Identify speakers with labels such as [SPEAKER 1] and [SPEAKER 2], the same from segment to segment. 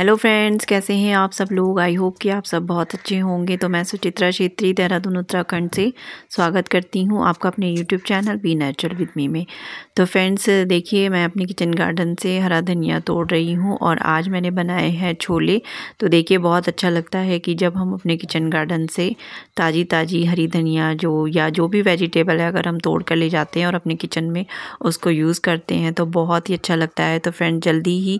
[SPEAKER 1] hello friends कैसे हैं आप सब लोग आई होप कि आप सब बहुत अच्छे होंगे तो मैं सुचित्रा क्षेत्री देहरादून उत्तराखंड से स्वागत करती हूं आपका अपने YouTube channel be natural with me में तो फ्रेंड्स देखिए मैं अपने किचन गार्डन से हरा धनिया तोड़ रही हूं और आज मैंने बनाए हैं छोले तो देखिए बहुत अच्छा लगता है कि जब हम अपने किचन गार्डन से ताज़ी ताज़ी हरी धनिया जो या जो भी वेजिटेबल है अगर हम तोड़ कर ले जाते हैं और अपने किचन में उसको यूज़ करते हैं तो बहुत ही अच्छा लगता है तो फ्रेंड जल्दी ही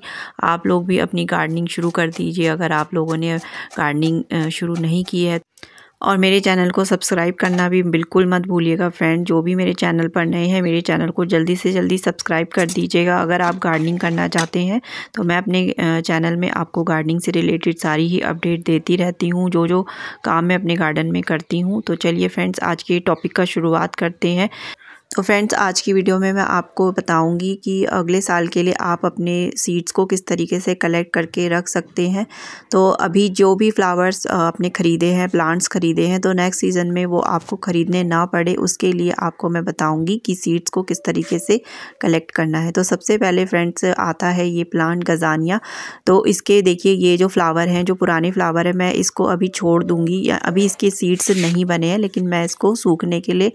[SPEAKER 1] आप लोग भी अपनी गार्डनिंग शुरू कर दीजिए अगर आप लोगों ने गार्डनिंग शुरू नहीं की है और मेरे चैनल को सब्सक्राइब करना भी बिल्कुल मत भूलिएगा फ्रेंड जो भी मेरे चैनल पर नए हैं मेरे चैनल को जल्दी से जल्दी सब्सक्राइब कर दीजिएगा अगर आप गार्डनिंग करना चाहते हैं तो मैं अपने चैनल में आपको गार्डनिंग से रिलेटेड सारी ही अपडेट देती रहती हूँ जो जो काम मैं अपने गार्डन में करती हूँ तो चलिए फ्रेंड्स आज के टॉपिक का शुरुआत करते हैं तो फ्रेंड्स आज की वीडियो में मैं आपको बताऊंगी कि अगले साल के लिए आप अपने सीड्स को किस तरीके से कलेक्ट करके रख सकते हैं तो अभी जो भी फ्लावर्स आपने ख़रीदे हैं प्लांट्स ख़रीदे हैं तो नेक्स्ट सीज़न में वो आपको ख़रीदने ना पड़े उसके लिए आपको मैं बताऊंगी कि सीड्स को किस तरीके से कलेक्ट करना है तो सबसे पहले फ्रेंड्स आता है ये प्लांट गजानिया तो इसके देखिए ये जो फ्लावर हैं जो पुराने फ्लावर है मैं इसको अभी छोड़ दूँगी अभी इसके सीड्स नहीं बने हैं लेकिन मैं इसको सूखने के लिए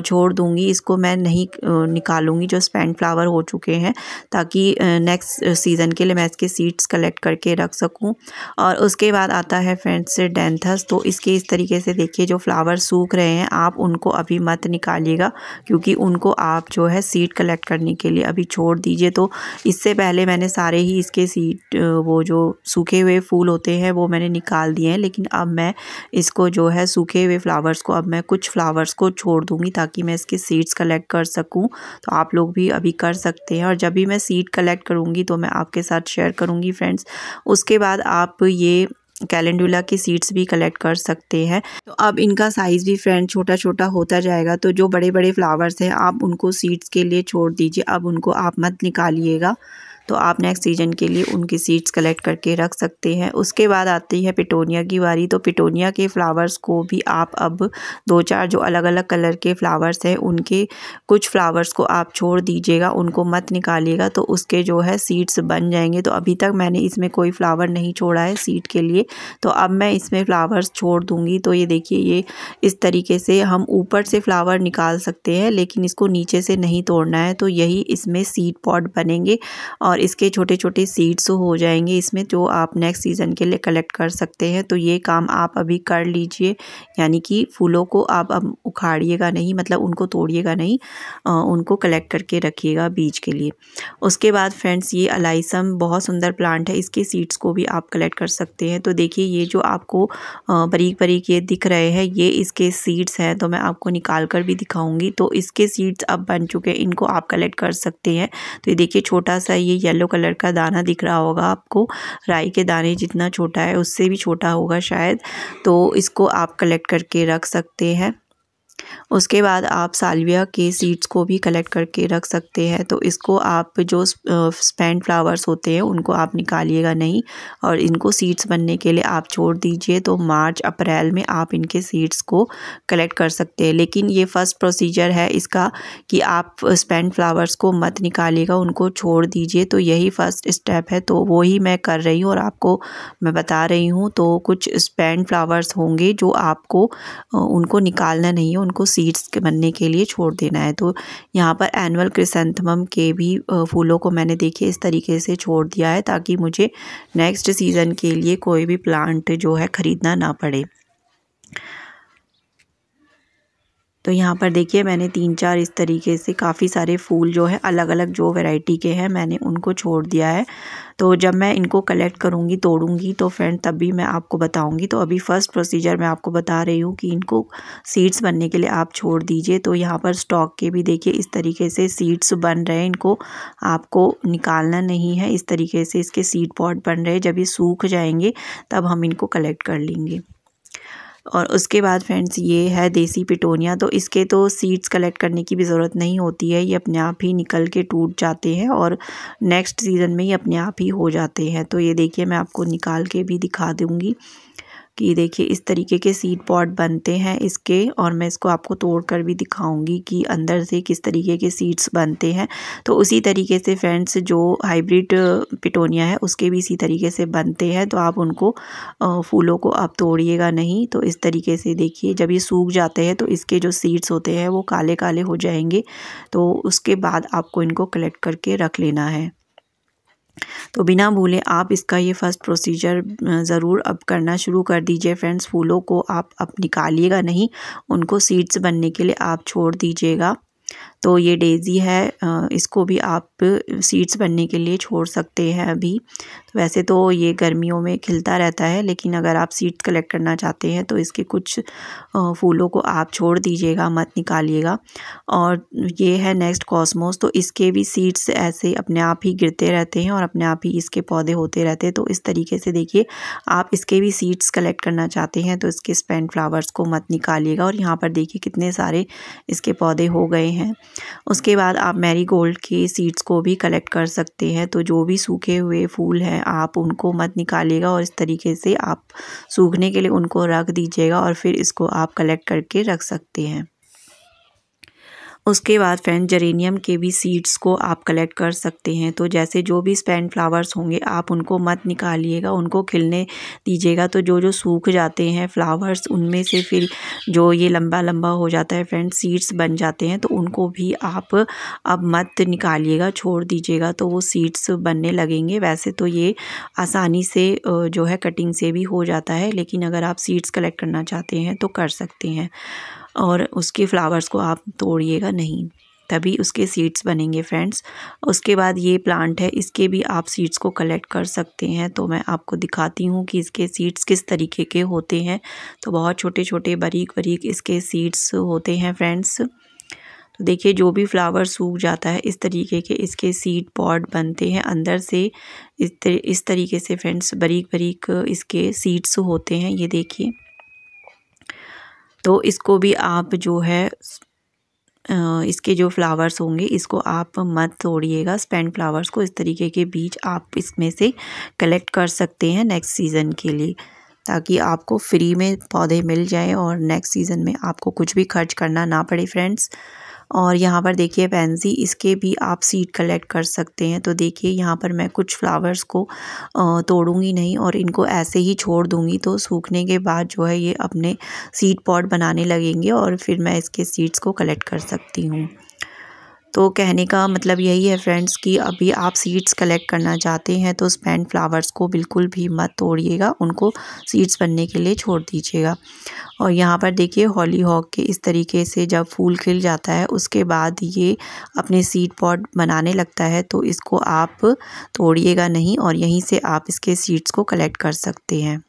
[SPEAKER 1] छोड़ दूँगी इसको मैं नहीं निकालूंगी जो स्पेंड फ्लावर हो चुके हैं ताकि नेक्स्ट सीज़न के लिए मैं इसके सीड्स कलेक्ट करके रख सकूँ और उसके बाद आता है फ्रेंड्स डेंथस तो इसके इस तरीके से देखिए जो फ्लावर सूख रहे हैं आप उनको अभी मत निकालिएगा क्योंकि उनको आप जो है सीड कलेक्ट करने के लिए अभी छोड़ दीजिए तो इससे पहले मैंने सारे ही इसके सीड वो जो सूखे हुए फूल होते हैं वो मैंने निकाल दिए हैं लेकिन अब मैं इसको जो है सूखे हुए फ्लावर्स को अब मैं कुछ फ्लावर्स को छोड़ दूंगी ताकि मैं इसके सीड्स कलेक्ट कर सकूं तो आप लोग भी अभी कर सकते हैं और जब भी मैं सीड कलेक्ट करूँगी तो मैं आपके साथ शेयर करूँगी फ्रेंड्स उसके बाद आप ये कैलेंडुला की सीड्स भी कलेक्ट कर सकते हैं तो अब इनका साइज़ भी फ्रेंड छोटा छोटा होता जाएगा तो जो बड़े बड़े फ्लावर्स हैं आप उनको सीड्स के लिए छोड़ दीजिए अब उनको आप मत निकालिएगा तो आप नेक्स्ट सीजन के लिए उनकी सीड्स कलेक्ट करके रख सकते हैं उसके बाद आती है पिटोनिया की वारी तो पिटोनिया के फ्लावर्स को भी आप अब दो चार जो अलग अलग कलर के फ्लावर्स हैं उनके कुछ फ्लावर्स को आप छोड़ दीजिएगा उनको मत निकालिएगा तो उसके जो है सीड्स बन जाएंगे तो अभी तक मैंने इसमें कोई फ्लावर नहीं छोड़ा है सीड के लिए तो अब मैं इसमें फ्लावर्स छोड़ दूँगी तो ये देखिए ये इस तरीके से हम ऊपर से फ्लावर निकाल सकते हैं लेकिन इसको नीचे से नहीं तोड़ना है तो यही इसमें सीड पॉट बनेंगे और और इसके छोटे छोटे सीड्स हो जाएंगे इसमें जो आप नेक्स्ट सीज़न के लिए कलेक्ट कर सकते हैं तो ये काम आप अभी कर लीजिए यानी कि फूलों को आप अब उखाड़िएगा नहीं मतलब उनको तोड़िएगा नहीं आ, उनको कलेक्ट करके रखिएगा बीज के लिए उसके बाद फ्रेंड्स ये अलाइसम बहुत सुंदर प्लांट है इसके सीड्स को भी आप कलेक्ट कर सकते हैं तो देखिए ये जो आपको बरीक बरीक ये दिख रहे हैं ये इसके सीड्स हैं तो मैं आपको निकाल कर भी दिखाऊँगी तो इसके सीड्स अब बन चुके हैं इनको आप कलेक्ट कर सकते हैं तो ये देखिए छोटा सा ये येलो कलर का दाना दिख रहा होगा आपको राई के दाने जितना छोटा है उससे भी छोटा होगा शायद तो इसको आप कलेक्ट करके रख सकते हैं उसके बाद आप सालविया के सीड्स को भी कलेक्ट करके रख सकते हैं तो इसको आप जो स्पेंड फ्लावर्स होते हैं उनको आप निकालिएगा नहीं और इनको सीड्स बनने के लिए आप छोड़ दीजिए तो मार्च अप्रैल में आप इनके सीड्स को कलेक्ट कर सकते हैं लेकिन ये फ़र्स्ट प्रोसीजर है इसका कि आप स्पेंड फ्लावर्स को मत निकालिएगा उनको छोड़ दीजिए तो यही फ़र्स्ट स्टेप है तो वही मैं कर रही हूँ और आपको मैं बता रही हूँ तो कुछ स्पेंड फ्लावर्स होंगे जो आपको उनको निकालना नहीं है उनको उनको सीड्स के बनने के लिए छोड़ देना है तो यहाँ पर एनुअल क्रिसेंथमम के भी फूलों को मैंने देखिए इस तरीके से छोड़ दिया है ताकि मुझे नेक्स्ट सीज़न के लिए कोई भी प्लांट जो है ख़रीदना ना पड़े तो यहाँ पर देखिए मैंने तीन चार इस तरीके से काफ़ी सारे फूल जो है अलग अलग जो वैरायटी के हैं मैंने उनको छोड़ दिया है तो जब मैं इनको कलेक्ट करूँगी तोड़ूँगी तो फ्रेंड तब भी मैं आपको बताऊँगी तो अभी फ़र्स्ट प्रोसीजर मैं आपको बता रही हूँ कि इनको सीड्स बनने के लिए आप छोड़ दीजिए तो यहाँ पर स्टॉक के भी देखिए इस तरीके से सीड्स बन रहे हैं इनको आपको निकालना नहीं है इस तरीके से इसके सीड पॉट बन रहे जब ये सूख जाएंगे तब हम इनको कलेक्ट कर लेंगे और उसके बाद फ्रेंड्स ये है देसी पिटोनिया तो इसके तो सीड्स कलेक्ट करने की भी ज़रूरत नहीं होती है ये अपने आप ही निकल के टूट जाते हैं और नेक्स्ट सीज़न में ये अपने आप ही हो जाते हैं तो ये देखिए मैं आपको निकाल के भी दिखा दूँगी कि देखिए इस तरीके के सीड पॉट बनते हैं इसके और मैं इसको आपको तोड़कर भी दिखाऊंगी कि अंदर से किस तरीके के सीड्स बनते हैं तो उसी तरीके से फ्रेंड्स जो हाइब्रिड पिटोनिया है उसके भी इसी तरीके से बनते हैं तो आप उनको फूलों को आप तोड़िएगा नहीं तो इस तरीके से देखिए जब ये सूख जाते हैं तो इसके जो सीड्स होते हैं वो काले काले हो जाएंगे तो उसके बाद आपको इनको कलेक्ट करके रख लेना है तो बिना भूले आप इसका ये फर्स्ट प्रोसीजर ज़रूर अब करना शुरू कर दीजिए फ्रेंड्स फूलों को आप अब निकालिएगा नहीं उनको सीड्स बनने के लिए आप छोड़ दीजिएगा तो ये डेज़ी है इसको भी आप सीड्स बनने के लिए छोड़ सकते हैं अभी तो वैसे तो ये गर्मियों में खिलता रहता है लेकिन अगर आप सीड्स कलेक्ट करना चाहते हैं तो इसके कुछ फूलों को आप छोड़ दीजिएगा मत निकालिएगा और ये है नेक्स्ट कॉस्मोस तो इसके भी सीड्स ऐसे अपने आप ही गिरते रहते हैं और अपने आप ही इसके पौधे होते रहते हैं तो इस तरीके से देखिए आप इसके भी सीड्स कलेक्ट करना चाहते हैं तो इसके स्पेंड फ्लावर्स को मत निकालिएगा और यहाँ पर देखिए कितने सारे इसके पौधे हो गए हैं उसके बाद आप मैरी गोल्ड के सीड्स को भी कलेक्ट कर सकते हैं तो जो भी सूखे हुए फूल हैं आप उनको मत निकालिएगा और इस तरीके से आप सूखने के लिए उनको रख दीजिएगा और फिर इसको आप कलेक्ट करके रख सकते हैं उसके बाद फ्रेंड जेरेनियम के भी सीड्स को आप कलेक्ट कर सकते हैं तो जैसे जो भी स्पेंड फ्लावर्स होंगे आप उनको मत निकालिएगा उनको खिलने दीजिएगा तो जो जो सूख जाते हैं फ्लावर्स उनमें से फिर जो ये लंबा लंबा हो जाता है फ्रेंड सीड्स बन जाते हैं तो उनको भी आप अब मत निकालिएगा छोड़ दीजिएगा तो वो सीड्स बनने लगेंगे वैसे तो ये आसानी से जो है कटिंग से भी हो जाता है लेकिन अगर आप सीड्स कलेक्ट करना चाहते हैं तो कर सकते हैं और उसके फ्लावर्स को आप तोड़िएगा नहीं तभी उसके सीड्स बनेंगे फ्रेंड्स उसके बाद ये प्लांट है इसके भी आप सीड्स को कलेक्ट कर सकते हैं तो मैं आपको दिखाती हूँ कि इसके सीड्स किस तरीके के होते हैं तो बहुत छोटे छोटे बरीक बरीक इसके सीड्स होते हैं फ्रेंड्स तो देखिए जो भी फ्लावर सूख जाता है इस तरीके के इसके सीड पॉड बनते हैं अंदर से इस तरीके से फ्रेंड्स बरीक बरीक इसके सीड्स होते हैं ये देखिए तो इसको भी आप जो है इसके जो फ्लावर्स होंगे इसको आप मत तोड़िएगा स्पेंड फ्लावर्स को इस तरीके के बीज आप इसमें से कलेक्ट कर सकते हैं नेक्स्ट सीज़न के लिए ताकि आपको फ्री में पौधे मिल जाए और नेक्स्ट सीज़न में आपको कुछ भी खर्च करना ना पड़े फ्रेंड्स और यहाँ पर देखिए पेंसी इसके भी आप सीड कलेक्ट कर सकते हैं तो देखिए यहाँ पर मैं कुछ फ्लावर्स को तोड़ूंगी नहीं और इनको ऐसे ही छोड़ दूंगी तो सूखने के बाद जो है ये अपने सीड पॉट बनाने लगेंगे और फिर मैं इसके सीड्स को कलेक्ट कर सकती हूँ तो कहने का मतलब यही है फ्रेंड्स कि अभी आप सीड्स कलेक्ट करना चाहते हैं तो स्पैंड फ्लावर्स को बिल्कुल भी मत तोड़िएगा उनको सीड्स बनने के लिए छोड़ दीजिएगा और यहाँ पर देखिए हॉली हॉक के इस तरीके से जब फूल खिल जाता है उसके बाद ये अपने सीड पॉट बनाने लगता है तो इसको आप तोड़िएगा नहीं और यहीं से आप इसके सीड्स को कलेक्ट कर सकते हैं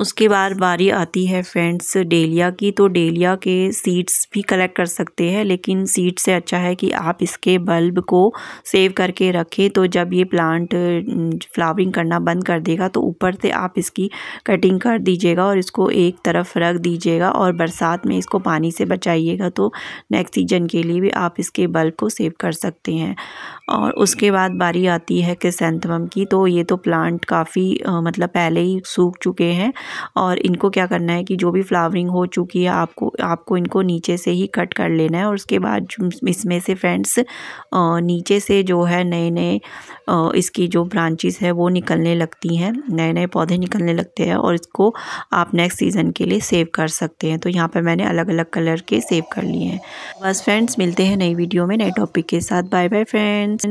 [SPEAKER 1] उसके बाद बारी आती है फ्रेंड्स डेलिया की तो डेलिया के सीड्स भी कलेक्ट कर सकते हैं लेकिन सीड से अच्छा है कि आप इसके बल्ब को सेव करके रखें तो जब ये प्लांट फ्लावरिंग करना बंद कर देगा तो ऊपर से आप इसकी कटिंग कर दीजिएगा और इसको एक तरफ रख दीजिएगा और बरसात में इसको पानी से बचाइएगा तो नेक्स्ट सीजन के लिए भी आप इसके बल्ब को सेव कर सकते हैं और उसके बाद बारी आती है किसेंथमम की तो ये तो प्लांट काफ़ी मतलब पहले ही सूख चुके हैं और इनको क्या करना है कि जो भी फ्लावरिंग हो चुकी है आपको आपको इनको नीचे से ही कट कर लेना है और उसके बाद इसमें से फ्रेंड्स नीचे से जो है नए नए इसकी जो ब्रांचेस है वो निकलने लगती हैं नए नए पौधे निकलने लगते हैं और इसको आप नेक्स्ट सीज़न के लिए सेव कर सकते हैं तो यहाँ पर मैंने अलग अलग कलर के सेव कर लिए हैं बस फ्रेंड्स मिलते हैं नई वीडियो में नए टॉपिक के साथ बाय बाय फ्रेंड्स